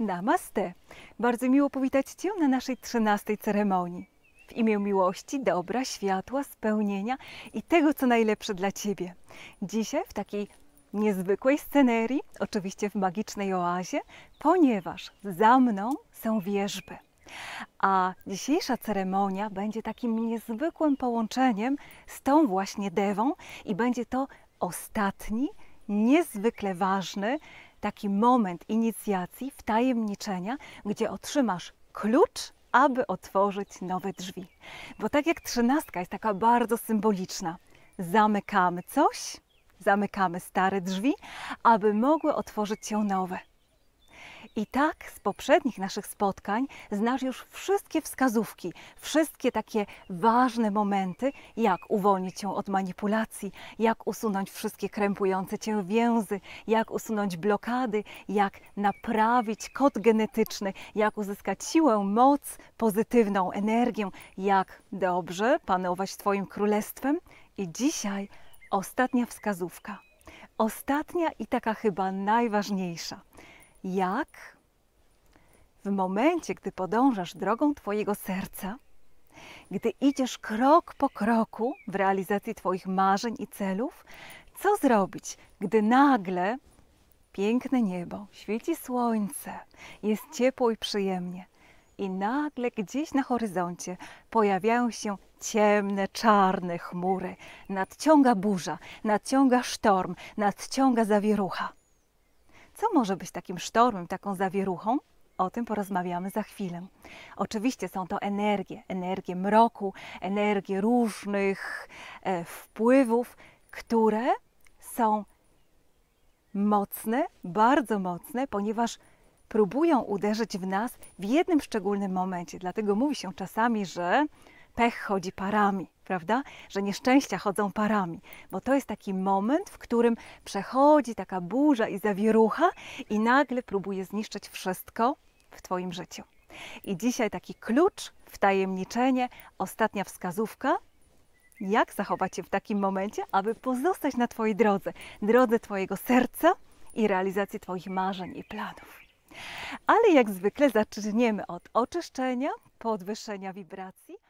Namaste. Bardzo miło powitać Cię na naszej trzynastej ceremonii. W imię miłości, dobra, światła, spełnienia i tego, co najlepsze dla Ciebie. Dzisiaj w takiej niezwykłej scenerii, oczywiście w magicznej oazie, ponieważ za mną są wierzby. A dzisiejsza ceremonia będzie takim niezwykłym połączeniem z tą właśnie dewą i będzie to ostatni, niezwykle ważny taki moment inicjacji, wtajemniczenia, gdzie otrzymasz klucz, aby otworzyć nowe drzwi. Bo tak jak trzynastka jest taka bardzo symboliczna, zamykamy coś, zamykamy stare drzwi, aby mogły otworzyć się nowe. I tak z poprzednich naszych spotkań znasz już wszystkie wskazówki, wszystkie takie ważne momenty, jak uwolnić się od manipulacji, jak usunąć wszystkie krępujące cię więzy, jak usunąć blokady, jak naprawić kod genetyczny, jak uzyskać siłę, moc, pozytywną energię, jak dobrze panować Twoim królestwem. I dzisiaj ostatnia wskazówka. Ostatnia i taka chyba najważniejsza jak w momencie, gdy podążasz drogą Twojego serca, gdy idziesz krok po kroku w realizacji Twoich marzeń i celów, co zrobić, gdy nagle piękne niebo, świeci słońce, jest ciepło i przyjemnie, i nagle gdzieś na horyzoncie pojawiają się ciemne, czarne chmury, nadciąga burza, nadciąga sztorm, nadciąga zawierucha. Co może być takim sztormem, taką zawieruchą? O tym porozmawiamy za chwilę. Oczywiście są to energie, energie mroku, energie różnych e, wpływów, które są mocne, bardzo mocne, ponieważ próbują uderzyć w nas w jednym szczególnym momencie. Dlatego mówi się czasami, że pech chodzi parami, prawda? Że nieszczęścia chodzą parami, bo to jest taki moment, w którym przechodzi taka burza i zawierucha i nagle próbuje zniszczyć wszystko w Twoim życiu. I dzisiaj taki klucz, wtajemniczenie, ostatnia wskazówka, jak zachować się w takim momencie, aby pozostać na Twojej drodze, drodze Twojego serca i realizacji Twoich marzeń i planów. Ale jak zwykle zaczniemy od oczyszczenia, podwyższenia wibracji,